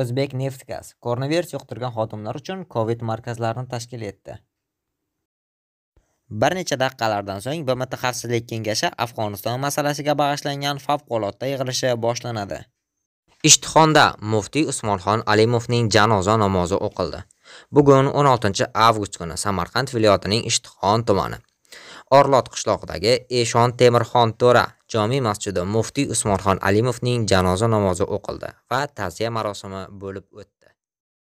o'zbek neftgaz koronavirus yuqtirgan xodimlar uchun covid markazlarini tashkil etdi bir necha daqiqalardan so'ng bmt xavfsizlik kengashi afg'oniston masalasiga bag'ishlangan favqulodda yig'ilishi boshlanadi ishtixonda muftiy usmonxon alimovning janoza namozi o'qildi bugun 16 avgust kuni samarqand viloyatining ishtixon tumani Orlot qishlog'idagi Eshon Temirxon To'ra jami masjidi muftiy Usmonxon Alimovning janoza namozi o'qildi va ta'ziya marosimi bo'lib o'tdi.